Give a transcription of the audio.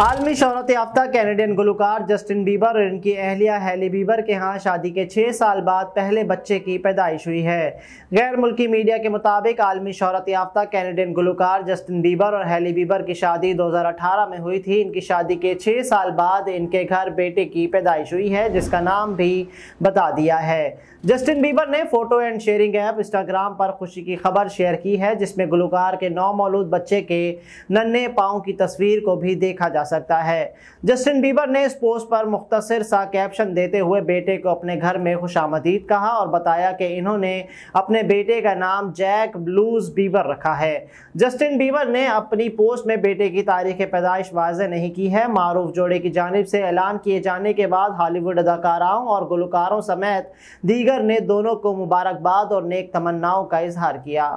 आलमी शहरत याफ्ता कैनेडियन गुलकार जस्टिन बीबर और इनकी अहलिया हैली बीबर के यहाँ शादी के छः साल बाद पहले बच्चे की पैदाइश हुई है गैर मुल्की मीडिया के मुताबिक आलमी शहरत याफ्ता कैनेडियन गुलकार जस्टिन बीबर और हैली बीबर की शादी 2018 में हुई थी इनकी शादी के छः साल बाद इनके घर बेटे की पैदाइश हुई है जिसका नाम भी बता दिया है जस्टिन बीबर ने photo and sharing app Instagram पर खुशी की खबर शेयर की है जिसमें गुलकार के नौ मौलूद बच्चे के नन्हे पाँव की तस्वीर को भी देखा जा सकता है जस्टिन बीबर ने इस पोस्ट पर मुख्तर सा कैप्शन देते हुए बेटे को अपने घर में खुश कहा और बताया कि इन्होंने अपने बेटे का नाम जैक ब्लूज बीबर रखा है जस्टिन बीबर ने अपनी पोस्ट में बेटे की तारीख पैदाइश वाजह नहीं की है मारूफ जोड़े की जानब से ऐलान किए जाने के बाद हॉलीवुड अदाकाराओं और गुलकारों समेत दीगर ने दोनों को मुबारकबाद और नेक तमन्नाओं का इजहार किया